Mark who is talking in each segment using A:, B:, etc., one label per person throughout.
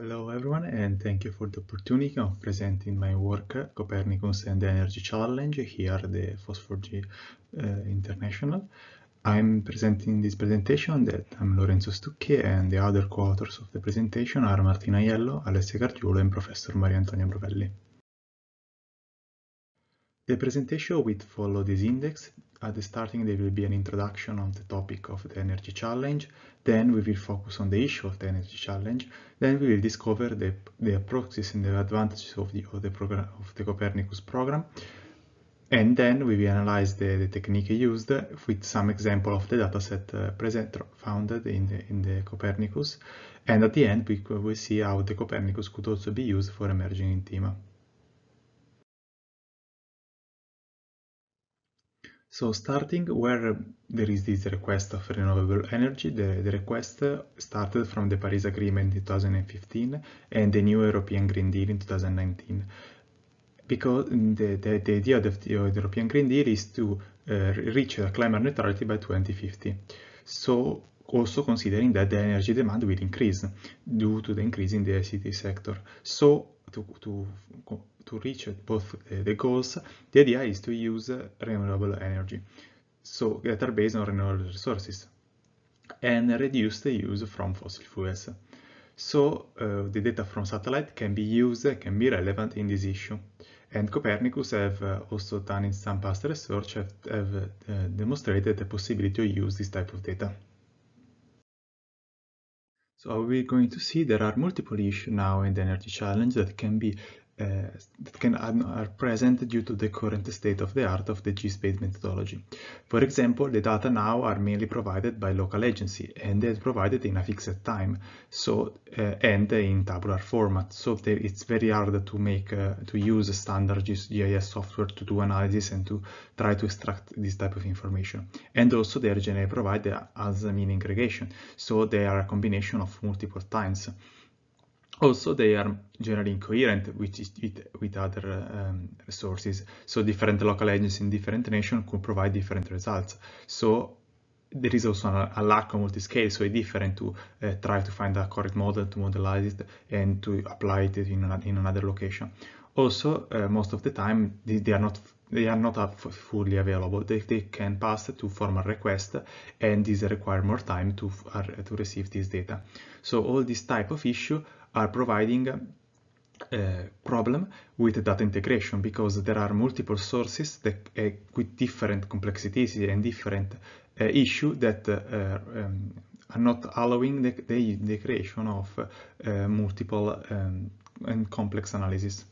A: Hello everyone and thank you for the opportunity of presenting my work Copernicus and the Energy Challenge here at the Phosphorgy uh, International. I'm presenting this presentation that I'm Lorenzo Stucchi and the other co-authors of the presentation are Martina Iello, Alessia Cargiulo and Professor Maria Antonia Brovelli. The presentation will follow this index. At the starting, there will be an introduction on the topic of the energy challenge. Then we will focus on the issue of the energy challenge. Then we will discover the, the approaches and the advantages of the, of the, program, of the Copernicus program. And then we will analyze the, the technique used with some example of the dataset uh, present, founded in the, in the Copernicus. And at the end, we will see how the Copernicus could also be used for emerging in TIMA. So starting where there is this request of renewable energy, the, the request started from the Paris Agreement in 2015 and the new European Green Deal in 2019. Because the, the, the idea of the European Green Deal is to uh, reach climate neutrality by 2050. So also considering that the energy demand will increase due to the increase in the ICT sector. So to, to to reach both eh, the goals, the idea is to use eh, renewable energy, so that are based on renewable resources, and reduce the use from fossil fuels. So uh, the data from satellite can be used, can be relevant in this issue. And Copernicus have uh, also done in some past research, have, have uh, demonstrated the possibility to use this type of data. So we're going to see there are multiple issues now in the energy challenge that can be uh, that can are present due to the current state of the art of the G-Space methodology. For example, the data now are mainly provided by local agency and they're provided in a fixed time so uh, and in tabular format. So it's very hard to make uh, to use standard GIS software to do analysis and to try to extract this type of information. And also they are generally provided as a mean aggregation. So they are a combination of multiple times also they are generally incoherent with, with, with other um, resources. So different local agents in different nations could provide different results. So there is also a, a lack of multiscale, so it's different to uh, try to find a correct model to modelize it and to apply it in, an, in another location. Also, uh, most of the time, they, they are not they are not fully available. They, they can pass to formal request and this require more time to, uh, to receive this data. So all this type of issue are providing a eh, problem with data integration because there are multiple sources that uh, with different complexities and different uh, issue that uh, um, are not allowing the, the, creation of uh, multiple um, and complex analysis.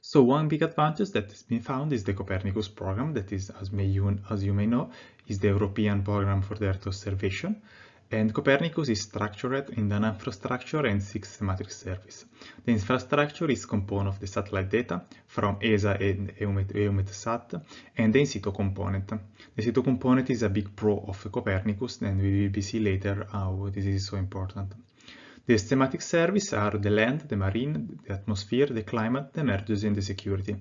A: So one big advantage that has been found is the Copernicus program that is, as, may you, as you may know, is the European program for the Earth observation. And Copernicus is structured in an infrastructure and six matrix service. The infrastructure is composed of the satellite data from ESA and EUMETSAT and the in-situ component. The in-situ component is a big pro of Copernicus and we will see later how this is so important. The thematic service are the land, the marine, the atmosphere, the climate, the emergency and the security,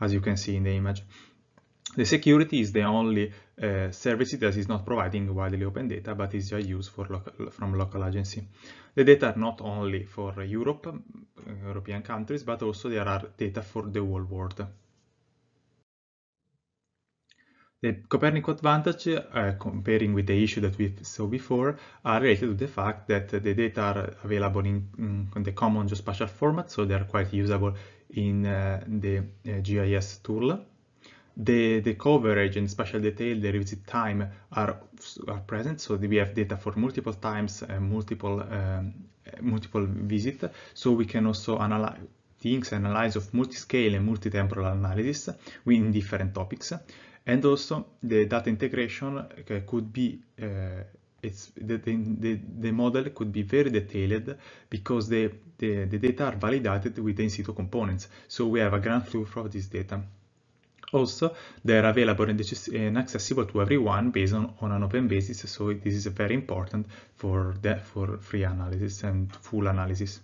A: as you can see in the image. The security is the only Service uh, services that is not providing widely open data, but is just used for local, from local agency. The data are not only for Europe, um, European countries, but also there are data for the whole world. The Copernicus advantage, uh, comparing with the issue that we saw before, are related to the fact that the data are available in, in the common geospatial format, so they are quite usable in uh, the uh, GIS tool the, the coverage and spatial detail, the revisit time are, are present. So we have data for multiple times and multiple, um, multiple visit. So we can also analyze things, analyze of multi-scale and multi-temporal analysis in different topics. And also the data integration uh, could be uh, it's the, the, the model could be very detailed because the, the, the data are validated with in situ components. So we have a grand flow for this data. Also, they are available and accessible to everyone based on, on an open basis, so this is very important for, the, for free analysis and full analysis.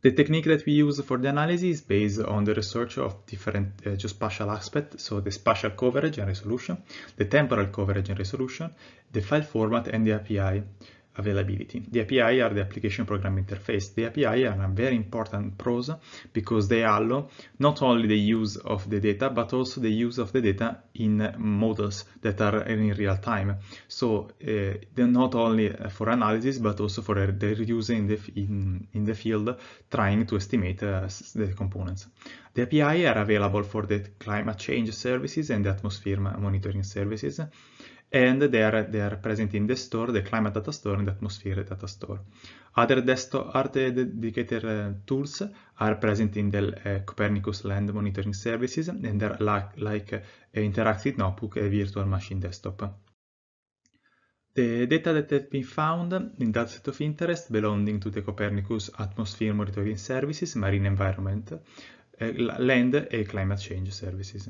A: The technique that we use for the analysis is based on the research of different uh, geospatial aspects, so the spatial coverage and resolution, the temporal coverage and resolution, the file format and the API availability. The API are the application program interface. The API are a very important pros because they allow not only the use of the data, but also the use of the data in models that are in real time. So uh, not only for analysis, but also for eh, the use in the, in, in the field trying to estimate uh, the components. The API are available for the climate change services and the atmosphere monitoring services. and they are, present in the store, the climate data store and the atmosphere data store. Other desktop art dedicated uh, tools are present in the uh, Copernicus land monitoring services and they're like, like uh, interactive notebook and virtual machine desktop. The data that have been found in that set of interest belonging to the Copernicus Atmosphere Monitoring Services, Marine Environment, uh, Land and Climate Change Services.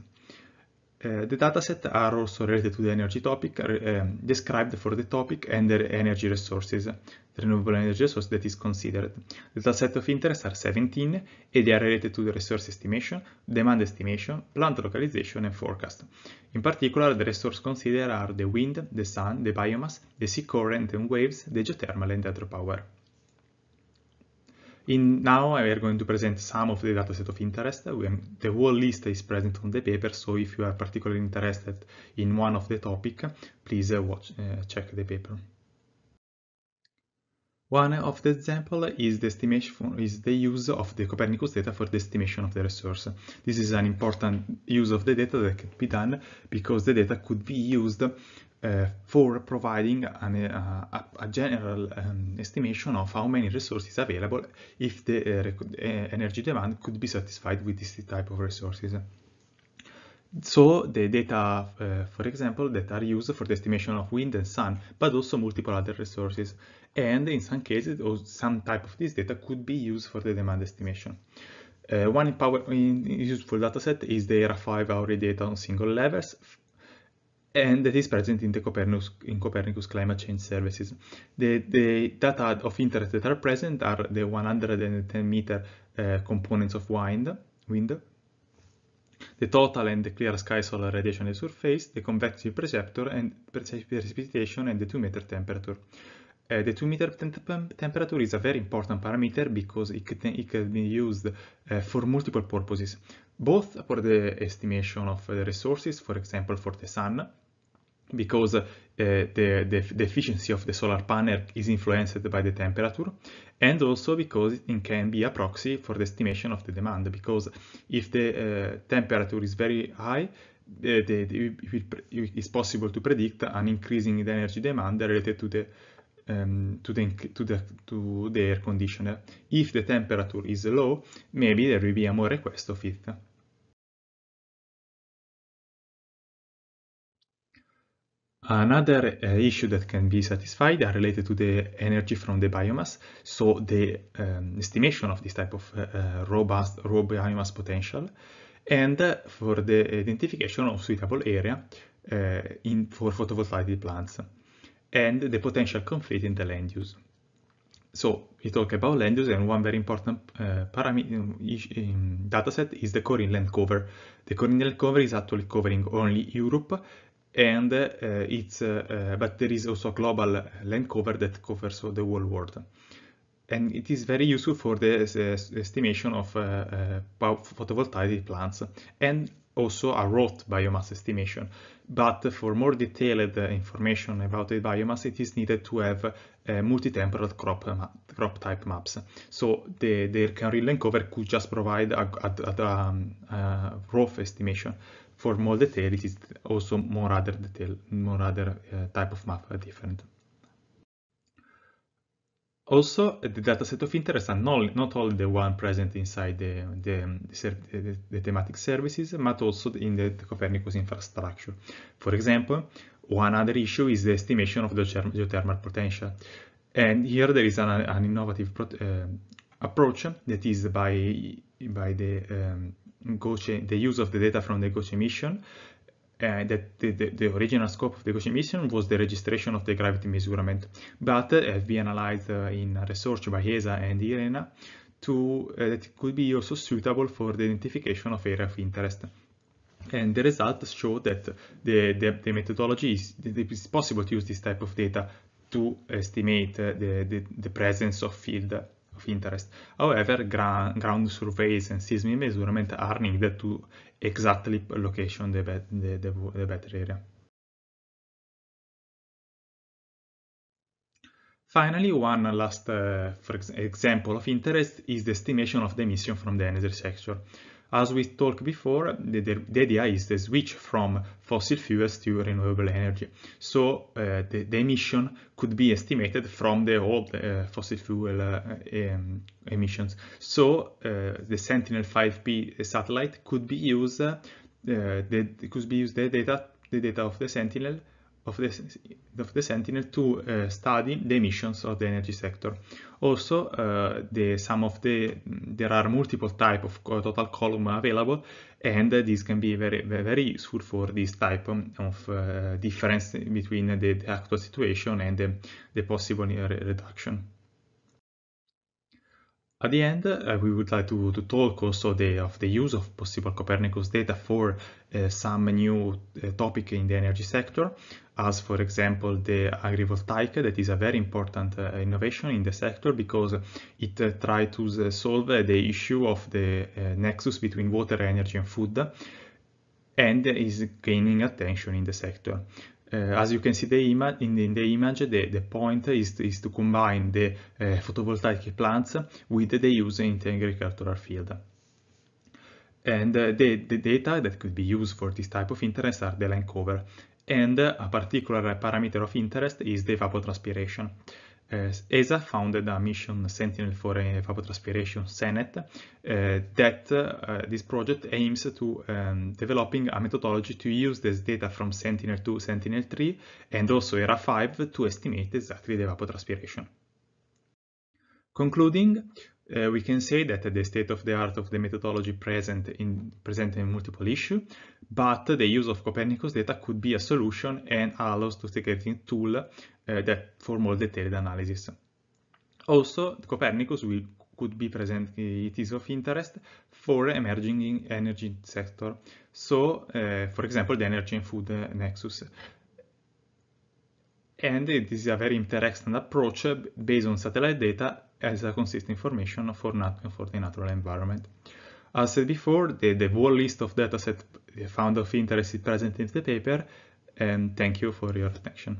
A: Eh, the dataset are also related to the energy topic, uh, described for the topic and the energy resources, the renewable energy resource that is considered. The dataset of interest are 17 and they are related to the resource estimation, demand estimation, plant localization and forecast. In particular, the resources considered are the wind, the sun, the biomass, the sea current and waves, the geothermal and hydropower. In now we are going to present some of the dataset of interest. the whole list is present on the paper, so if you are particularly interested in one of the topic, please uh, watch, uh, check the paper. One of the example is the estimation is the use of the Copernicus data for the estimation of the resource. This is an important use of the data that can be done because the data could be used uh, for providing an, eh, a, a general um, estimation of how many resources available if the eh, energy demand could be satisfied with this type of resources. So the data, uh, for example, that are used for the estimation of wind and sun, but also multiple other resources. And in some cases, some type of this data could be used for the demand estimation. Uh, one power in useful dataset is the ERA5 hourly data on single levels, and that is present in the Copernicus, in Copernicus Climate Change Services. The, the, data of interest that are present are the 110 meter uh, components of wind, wind, the total and the clear sky solar radiation at surface, the convective preceptor and precipitation and the 2 meter temperature. Uh, the 2 meter temp temperature is a very important parameter because it can, it can be used uh, for multiple purposes both for the estimation of the resources, for example, for the sun, because uh, the, the, the, efficiency of the solar panel is influenced by the temperature and also because it can be a proxy for the estimation of the demand because if the uh, temperature is very high the, the, it is possible to predict an increasing in energy demand related to the um, to, the, to, the, to the air conditioner. If the temperature is low, maybe there will be a more request of it. Another uh, issue that can be satisfied are related to the energy from the biomass, so the um, estimation of this type of uh, uh robust raw biomass potential, and uh, for the identification of suitable area uh, in, for photovoltaic plants, and the potential conflict in the land use. So we talk about land use and one very important uh, parameter um, um, dataset is the core land cover. The core land cover is actually covering only Europe and uh, it's uh, but there is also a global land cover that covers the whole world and it is very useful for the estimation of uh, photovoltaic plants and also a rot biomass estimation. But for more detailed information about the biomass, it is needed to have Eh, multi-temporal crop, ma crop type maps. So they, they can really cover could just provide a, a, a, a, uh, rough estimation. For more detail, it is also more other detail, more other uh, type of map are uh, different. Also, the dataset of interest are not, not only the one present inside the, the, the, the, thematic services, but also in the Copernicus infrastructure. For example, one other issue is the estimation of the geothermal potential. And here there is an, an innovative uh, approach that is by, by the, um, Goche, the use of the data from the Goche mission uh, that the, the, the, original scope of the Gaussian mission was the registration of the gravity measurement, but uh, have been analyzed uh, in research by ESA and IRENA to, uh, that could be also suitable for the identification of area of interest and the results show that the, the, the methodology is it is possible to use this type of data to estimate uh, the, the, the presence of field of interest. However, ground, ground surveys and seismic measurement are needed to exactly location the, the, the, the battery area. Finally, one last uh, example of interest is the estimation of the emission from the energy sector. As we talked before, the, the, the, idea is the switch from fossil fuels to renewable energy. So uh, the, the, emission could be estimated from the old uh, fossil fuel uh, um, emissions. So uh, the Sentinel-5P satellite could be used, uh, could be used the data, the data of the Sentinel of the, of the Sentinel to uh, study the emissions of the energy sector. Also, uh, the, some of the, there are multiple type of total column available, and this can be very, very useful for this type um, of uh, difference between the, the, actual situation and the, the possible reduction. At the end, uh, we would like to, to talk also the, of the use of possible Copernicus data for uh, some new uh, topic in the energy sector, as for example the agrivoltaic, that is a very important uh, innovation in the sector because it uh, tries to uh, solve the issue of the uh, nexus between water, energy and food and is gaining attention in the sector. Eh, as you can see the in, the, in, the image, the, the point is to, is to combine the eh, photovoltaic plants with the use in the agricultural field. And eh, the, the data that could be used for this type of interest are the line cover. And a particular parameter of interest is the evapotranspiration. transpiration. ESA eh, founded a mission Sentinel for Evapotranspiration Senate eh, that eh, this project aims to um, developing a methodology to use this data from Sentinel-2, Sentinel-3 and also ERA-5 to estimate exactly the evapotranspiration. Concluding, uh, we can say that the state of the art of the methodology present in present in multiple issue, but the use of Copernicus data could be a solution and allows to secreting tool uh, that for more detailed analysis. Also, Copernicus will could be present, uh, it is of interest for emerging energy sector. So, uh, for example, the energy and food uh, nexus and it is a very interesting approach based on satellite data as a consistent information for, nat for the natural environment. As said before, the, the whole list of datasets found of interest is present in the paper, and thank you for your attention.